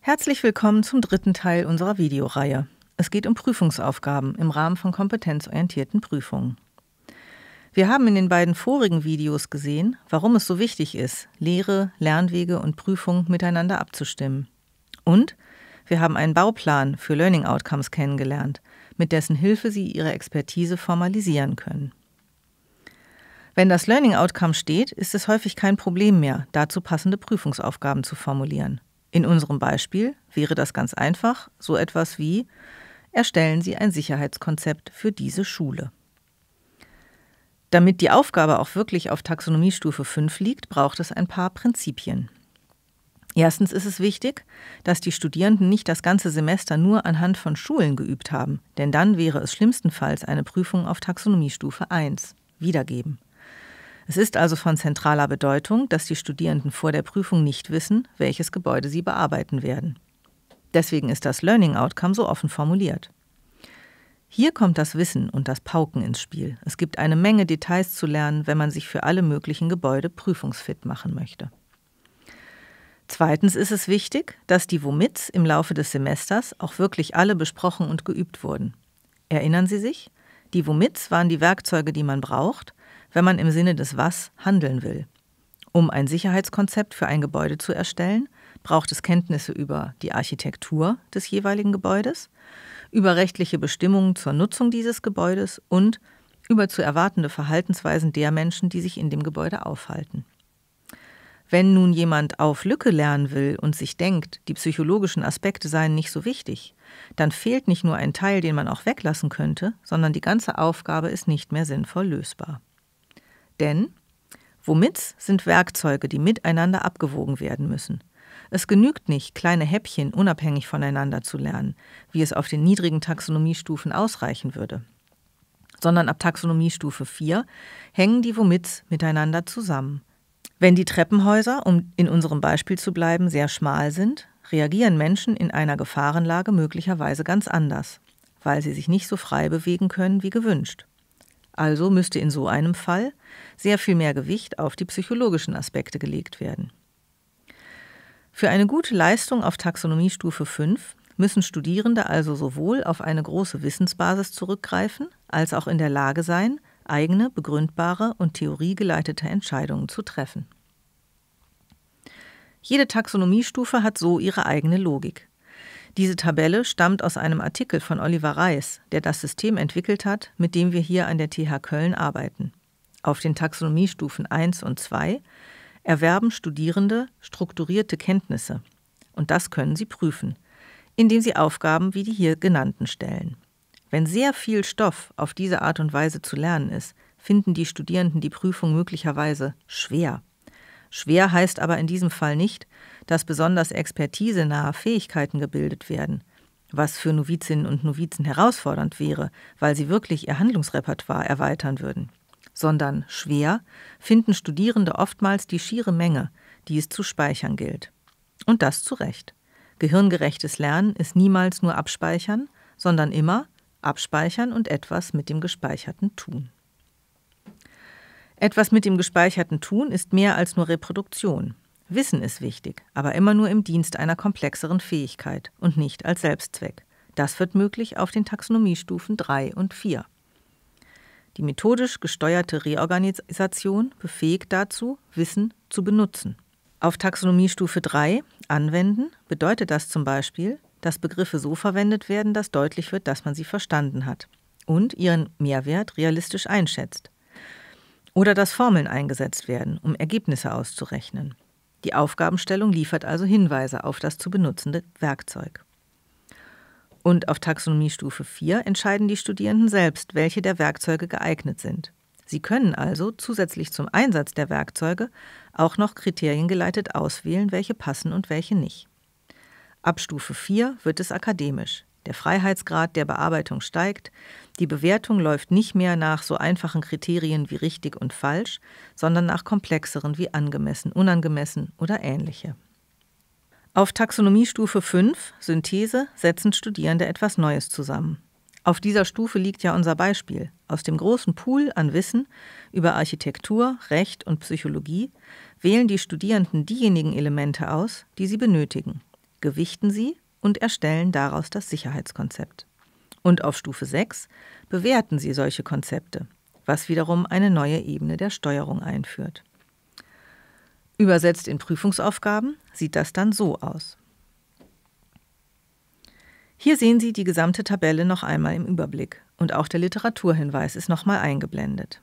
Herzlich willkommen zum dritten Teil unserer Videoreihe. Es geht um Prüfungsaufgaben im Rahmen von kompetenzorientierten Prüfungen. Wir haben in den beiden vorigen Videos gesehen, warum es so wichtig ist, Lehre, Lernwege und Prüfungen miteinander abzustimmen und wir haben einen Bauplan für Learning Outcomes kennengelernt, mit dessen Hilfe Sie Ihre Expertise formalisieren können. Wenn das Learning Outcome steht, ist es häufig kein Problem mehr, dazu passende Prüfungsaufgaben zu formulieren. In unserem Beispiel wäre das ganz einfach so etwas wie Erstellen Sie ein Sicherheitskonzept für diese Schule. Damit die Aufgabe auch wirklich auf Taxonomiestufe 5 liegt, braucht es ein paar Prinzipien. Erstens ist es wichtig, dass die Studierenden nicht das ganze Semester nur anhand von Schulen geübt haben, denn dann wäre es schlimmstenfalls eine Prüfung auf Taxonomiestufe 1 wiedergeben. Es ist also von zentraler Bedeutung, dass die Studierenden vor der Prüfung nicht wissen, welches Gebäude sie bearbeiten werden. Deswegen ist das Learning Outcome so offen formuliert. Hier kommt das Wissen und das Pauken ins Spiel. Es gibt eine Menge Details zu lernen, wenn man sich für alle möglichen Gebäude prüfungsfit machen möchte. Zweitens ist es wichtig, dass die Womits im Laufe des Semesters auch wirklich alle besprochen und geübt wurden. Erinnern Sie sich? Die Womits waren die Werkzeuge, die man braucht, wenn man im Sinne des Was handeln will. Um ein Sicherheitskonzept für ein Gebäude zu erstellen, braucht es Kenntnisse über die Architektur des jeweiligen Gebäudes, über rechtliche Bestimmungen zur Nutzung dieses Gebäudes und über zu erwartende Verhaltensweisen der Menschen, die sich in dem Gebäude aufhalten. Wenn nun jemand auf Lücke lernen will und sich denkt, die psychologischen Aspekte seien nicht so wichtig, dann fehlt nicht nur ein Teil, den man auch weglassen könnte, sondern die ganze Aufgabe ist nicht mehr sinnvoll lösbar. Denn womit sind Werkzeuge, die miteinander abgewogen werden müssen? Es genügt nicht, kleine Häppchen unabhängig voneinander zu lernen, wie es auf den niedrigen Taxonomiestufen ausreichen würde. Sondern ab Taxonomiestufe 4 hängen die Womits miteinander zusammen wenn die Treppenhäuser, um in unserem Beispiel zu bleiben, sehr schmal sind, reagieren Menschen in einer Gefahrenlage möglicherweise ganz anders, weil sie sich nicht so frei bewegen können wie gewünscht. Also müsste in so einem Fall sehr viel mehr Gewicht auf die psychologischen Aspekte gelegt werden. Für eine gute Leistung auf Taxonomiestufe 5 müssen Studierende also sowohl auf eine große Wissensbasis zurückgreifen, als auch in der Lage sein, eigene, begründbare und theoriegeleitete Entscheidungen zu treffen. Jede Taxonomiestufe hat so ihre eigene Logik. Diese Tabelle stammt aus einem Artikel von Oliver Reis, der das System entwickelt hat, mit dem wir hier an der TH Köln arbeiten. Auf den Taxonomiestufen 1 und 2 erwerben Studierende strukturierte Kenntnisse. Und das können sie prüfen, indem sie Aufgaben wie die hier genannten stellen. Wenn sehr viel Stoff auf diese Art und Weise zu lernen ist, finden die Studierenden die Prüfung möglicherweise schwer. Schwer heißt aber in diesem Fall nicht, dass besonders expertisenahe Fähigkeiten gebildet werden, was für Novizinnen und Novizen herausfordernd wäre, weil sie wirklich ihr Handlungsrepertoire erweitern würden, sondern schwer finden Studierende oftmals die schiere Menge, die es zu speichern gilt. Und das zu Recht. Gehirngerechtes Lernen ist niemals nur abspeichern, sondern immer abspeichern und etwas mit dem Gespeicherten tun. Etwas mit dem Gespeicherten tun ist mehr als nur Reproduktion. Wissen ist wichtig, aber immer nur im Dienst einer komplexeren Fähigkeit und nicht als Selbstzweck. Das wird möglich auf den Taxonomiestufen 3 und 4. Die methodisch gesteuerte Reorganisation befähigt dazu, Wissen zu benutzen. Auf Taxonomiestufe 3 anwenden bedeutet das zum Beispiel, dass Begriffe so verwendet werden, dass deutlich wird, dass man sie verstanden hat und ihren Mehrwert realistisch einschätzt. Oder dass Formeln eingesetzt werden, um Ergebnisse auszurechnen. Die Aufgabenstellung liefert also Hinweise auf das zu benutzende Werkzeug. Und auf Taxonomiestufe 4 entscheiden die Studierenden selbst, welche der Werkzeuge geeignet sind. Sie können also zusätzlich zum Einsatz der Werkzeuge auch noch kriteriengeleitet auswählen, welche passen und welche nicht. Ab Stufe 4 wird es akademisch. Der Freiheitsgrad der Bearbeitung steigt. Die Bewertung läuft nicht mehr nach so einfachen Kriterien wie richtig und falsch, sondern nach komplexeren wie angemessen, unangemessen oder ähnliche. Auf Taxonomiestufe 5, Synthese, setzen Studierende etwas Neues zusammen. Auf dieser Stufe liegt ja unser Beispiel. Aus dem großen Pool an Wissen über Architektur, Recht und Psychologie wählen die Studierenden diejenigen Elemente aus, die sie benötigen gewichten sie und erstellen daraus das Sicherheitskonzept. Und auf Stufe 6 bewerten sie solche Konzepte, was wiederum eine neue Ebene der Steuerung einführt. Übersetzt in Prüfungsaufgaben sieht das dann so aus. Hier sehen Sie die gesamte Tabelle noch einmal im Überblick und auch der Literaturhinweis ist nochmal eingeblendet.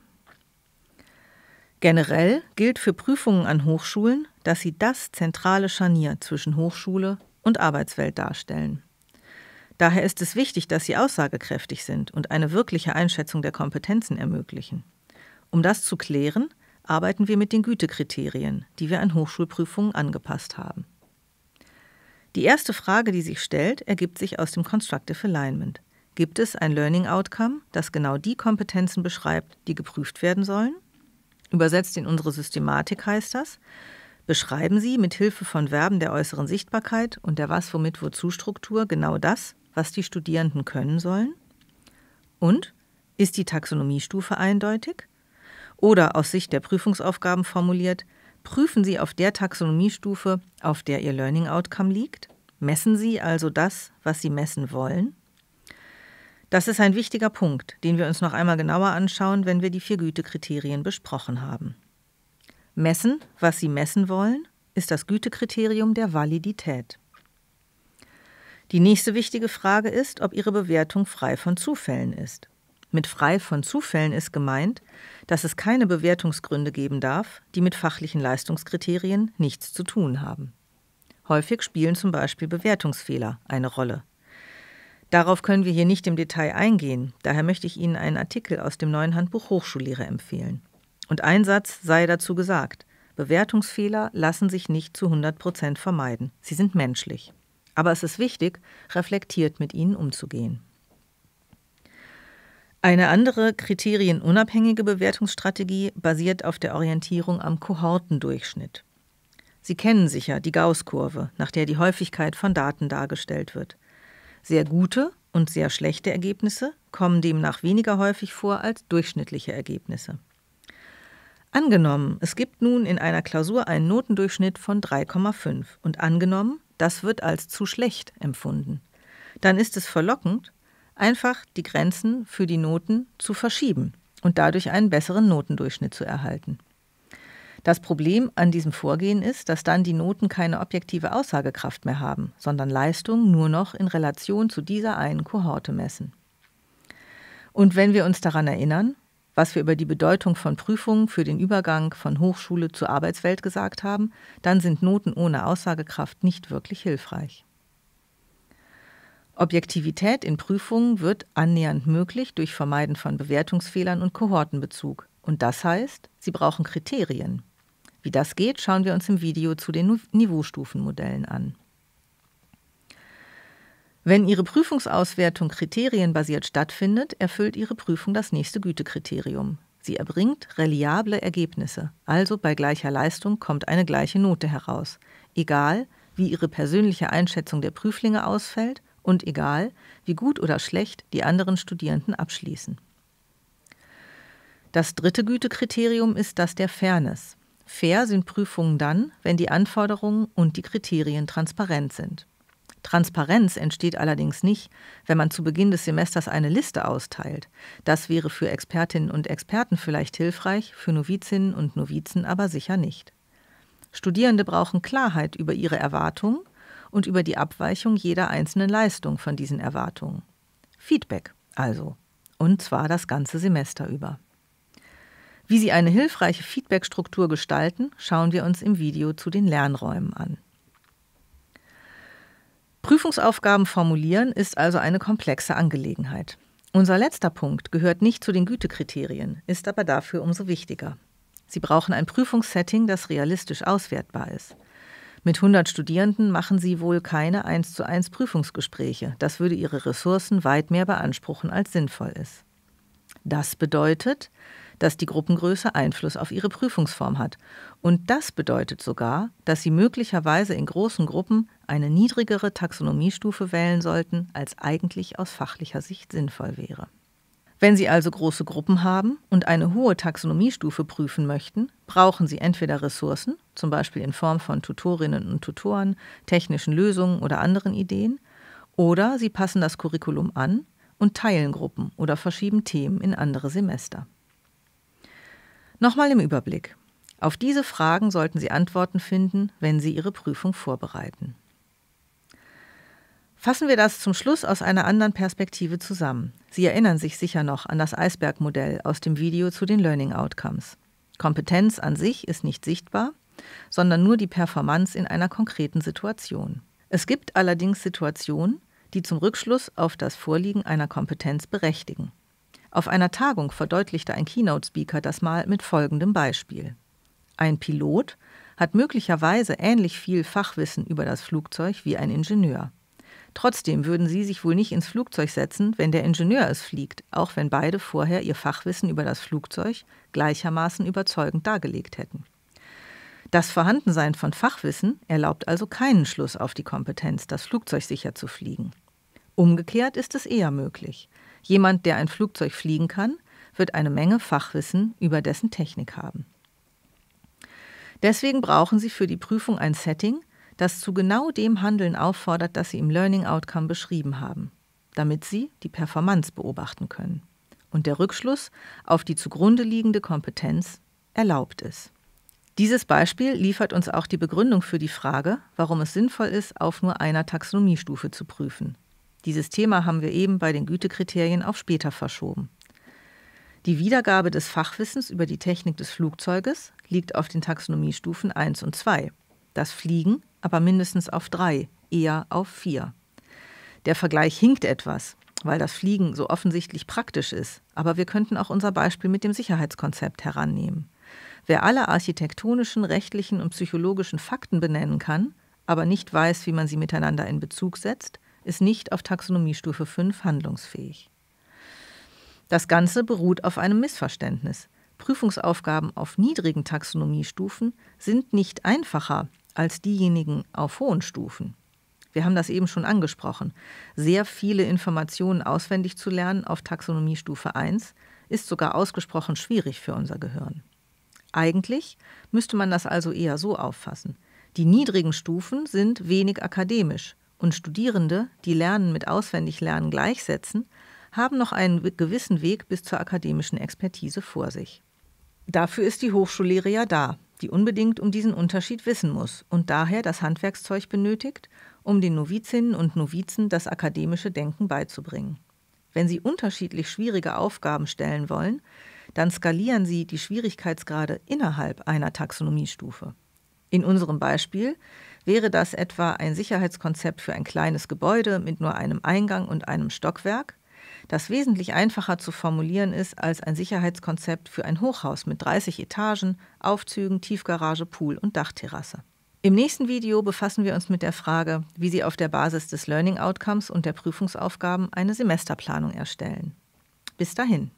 Generell gilt für Prüfungen an Hochschulen, dass sie das zentrale Scharnier zwischen Hochschule und Arbeitswelt darstellen. Daher ist es wichtig, dass sie aussagekräftig sind und eine wirkliche Einschätzung der Kompetenzen ermöglichen. Um das zu klären, arbeiten wir mit den Gütekriterien, die wir an Hochschulprüfungen angepasst haben. Die erste Frage, die sich stellt, ergibt sich aus dem Constructive Alignment. Gibt es ein Learning Outcome, das genau die Kompetenzen beschreibt, die geprüft werden sollen? Übersetzt in unsere Systematik heißt das, beschreiben Sie mit Hilfe von Verben der äußeren Sichtbarkeit und der Was, womit, wozu Struktur genau das, was die Studierenden können sollen? Und ist die Taxonomiestufe eindeutig? Oder aus Sicht der Prüfungsaufgaben formuliert, prüfen Sie auf der Taxonomiestufe, auf der Ihr Learning Outcome liegt? Messen Sie also das, was Sie messen wollen? Das ist ein wichtiger Punkt, den wir uns noch einmal genauer anschauen, wenn wir die vier Gütekriterien besprochen haben. Messen, was Sie messen wollen, ist das Gütekriterium der Validität. Die nächste wichtige Frage ist, ob Ihre Bewertung frei von Zufällen ist. Mit frei von Zufällen ist gemeint, dass es keine Bewertungsgründe geben darf, die mit fachlichen Leistungskriterien nichts zu tun haben. Häufig spielen zum Beispiel Bewertungsfehler eine Rolle Darauf können wir hier nicht im Detail eingehen. Daher möchte ich Ihnen einen Artikel aus dem neuen Handbuch Hochschullehre empfehlen. Und ein Satz sei dazu gesagt. Bewertungsfehler lassen sich nicht zu 100 Prozent vermeiden. Sie sind menschlich. Aber es ist wichtig, reflektiert mit ihnen umzugehen. Eine andere kriterienunabhängige Bewertungsstrategie basiert auf der Orientierung am Kohortendurchschnitt. Sie kennen sicher die gauss kurve nach der die Häufigkeit von Daten dargestellt wird. Sehr gute und sehr schlechte Ergebnisse kommen demnach weniger häufig vor als durchschnittliche Ergebnisse. Angenommen, es gibt nun in einer Klausur einen Notendurchschnitt von 3,5 und angenommen, das wird als zu schlecht empfunden. Dann ist es verlockend, einfach die Grenzen für die Noten zu verschieben und dadurch einen besseren Notendurchschnitt zu erhalten. Das Problem an diesem Vorgehen ist, dass dann die Noten keine objektive Aussagekraft mehr haben, sondern Leistung nur noch in Relation zu dieser einen Kohorte messen. Und wenn wir uns daran erinnern, was wir über die Bedeutung von Prüfungen für den Übergang von Hochschule zur Arbeitswelt gesagt haben, dann sind Noten ohne Aussagekraft nicht wirklich hilfreich. Objektivität in Prüfungen wird annähernd möglich durch Vermeiden von Bewertungsfehlern und Kohortenbezug. Und das heißt, sie brauchen Kriterien. Wie das geht, schauen wir uns im Video zu den Niveaustufenmodellen an. Wenn Ihre Prüfungsauswertung kriterienbasiert stattfindet, erfüllt Ihre Prüfung das nächste Gütekriterium. Sie erbringt reliable Ergebnisse, also bei gleicher Leistung kommt eine gleiche Note heraus, egal wie Ihre persönliche Einschätzung der Prüflinge ausfällt und egal wie gut oder schlecht die anderen Studierenden abschließen. Das dritte Gütekriterium ist das der Fairness. Fair sind Prüfungen dann, wenn die Anforderungen und die Kriterien transparent sind. Transparenz entsteht allerdings nicht, wenn man zu Beginn des Semesters eine Liste austeilt. Das wäre für Expertinnen und Experten vielleicht hilfreich, für Novizinnen und Novizen aber sicher nicht. Studierende brauchen Klarheit über ihre Erwartungen und über die Abweichung jeder einzelnen Leistung von diesen Erwartungen. Feedback also, und zwar das ganze Semester über. Wie sie eine hilfreiche Feedbackstruktur gestalten, schauen wir uns im Video zu den Lernräumen an. Prüfungsaufgaben formulieren ist also eine komplexe Angelegenheit. Unser letzter Punkt gehört nicht zu den Gütekriterien, ist aber dafür umso wichtiger. Sie brauchen ein Prüfungssetting, das realistisch auswertbar ist. Mit 100 Studierenden machen Sie wohl keine 1 zu 1 Prüfungsgespräche. Das würde Ihre Ressourcen weit mehr beanspruchen, als sinnvoll ist. Das bedeutet, dass die Gruppengröße Einfluss auf ihre Prüfungsform hat. Und das bedeutet sogar, dass sie möglicherweise in großen Gruppen eine niedrigere Taxonomiestufe wählen sollten, als eigentlich aus fachlicher Sicht sinnvoll wäre. Wenn Sie also große Gruppen haben und eine hohe Taxonomiestufe prüfen möchten, brauchen Sie entweder Ressourcen, zum Beispiel in Form von Tutorinnen und Tutoren, technischen Lösungen oder anderen Ideen, oder Sie passen das Curriculum an und teilen Gruppen oder verschieben Themen in andere Semester. Nochmal im Überblick. Auf diese Fragen sollten Sie Antworten finden, wenn Sie Ihre Prüfung vorbereiten. Fassen wir das zum Schluss aus einer anderen Perspektive zusammen. Sie erinnern sich sicher noch an das Eisbergmodell aus dem Video zu den Learning Outcomes. Kompetenz an sich ist nicht sichtbar, sondern nur die Performance in einer konkreten Situation. Es gibt allerdings Situationen, die zum Rückschluss auf das Vorliegen einer Kompetenz berechtigen. Auf einer Tagung verdeutlichte ein Keynote-Speaker das mal mit folgendem Beispiel. Ein Pilot hat möglicherweise ähnlich viel Fachwissen über das Flugzeug wie ein Ingenieur. Trotzdem würden sie sich wohl nicht ins Flugzeug setzen, wenn der Ingenieur es fliegt, auch wenn beide vorher ihr Fachwissen über das Flugzeug gleichermaßen überzeugend dargelegt hätten. Das Vorhandensein von Fachwissen erlaubt also keinen Schluss auf die Kompetenz, das Flugzeug sicher zu fliegen. Umgekehrt ist es eher möglich. Jemand, der ein Flugzeug fliegen kann, wird eine Menge Fachwissen über dessen Technik haben. Deswegen brauchen Sie für die Prüfung ein Setting, das zu genau dem Handeln auffordert, das Sie im Learning Outcome beschrieben haben, damit Sie die Performance beobachten können und der Rückschluss auf die zugrunde liegende Kompetenz erlaubt ist. Dieses Beispiel liefert uns auch die Begründung für die Frage, warum es sinnvoll ist, auf nur einer Taxonomiestufe zu prüfen. Dieses Thema haben wir eben bei den Gütekriterien auf später verschoben. Die Wiedergabe des Fachwissens über die Technik des Flugzeuges liegt auf den Taxonomiestufen 1 und 2. Das Fliegen aber mindestens auf 3, eher auf 4. Der Vergleich hinkt etwas, weil das Fliegen so offensichtlich praktisch ist, aber wir könnten auch unser Beispiel mit dem Sicherheitskonzept herannehmen. Wer alle architektonischen, rechtlichen und psychologischen Fakten benennen kann, aber nicht weiß, wie man sie miteinander in Bezug setzt, ist nicht auf Taxonomiestufe 5 handlungsfähig. Das Ganze beruht auf einem Missverständnis. Prüfungsaufgaben auf niedrigen Taxonomiestufen sind nicht einfacher als diejenigen auf hohen Stufen. Wir haben das eben schon angesprochen. Sehr viele Informationen auswendig zu lernen auf Taxonomiestufe 1 ist sogar ausgesprochen schwierig für unser Gehirn. Eigentlich müsste man das also eher so auffassen. Die niedrigen Stufen sind wenig akademisch und Studierende, die Lernen mit Auswendiglernen gleichsetzen, haben noch einen gewissen Weg bis zur akademischen Expertise vor sich. Dafür ist die Hochschullehre ja da, die unbedingt um diesen Unterschied wissen muss und daher das Handwerkszeug benötigt, um den Novizinnen und Novizen das akademische Denken beizubringen. Wenn sie unterschiedlich schwierige Aufgaben stellen wollen, dann skalieren sie die Schwierigkeitsgrade innerhalb einer Taxonomiestufe. In unserem Beispiel Wäre das etwa ein Sicherheitskonzept für ein kleines Gebäude mit nur einem Eingang und einem Stockwerk, das wesentlich einfacher zu formulieren ist als ein Sicherheitskonzept für ein Hochhaus mit 30 Etagen, Aufzügen, Tiefgarage, Pool und Dachterrasse. Im nächsten Video befassen wir uns mit der Frage, wie Sie auf der Basis des Learning Outcomes und der Prüfungsaufgaben eine Semesterplanung erstellen. Bis dahin.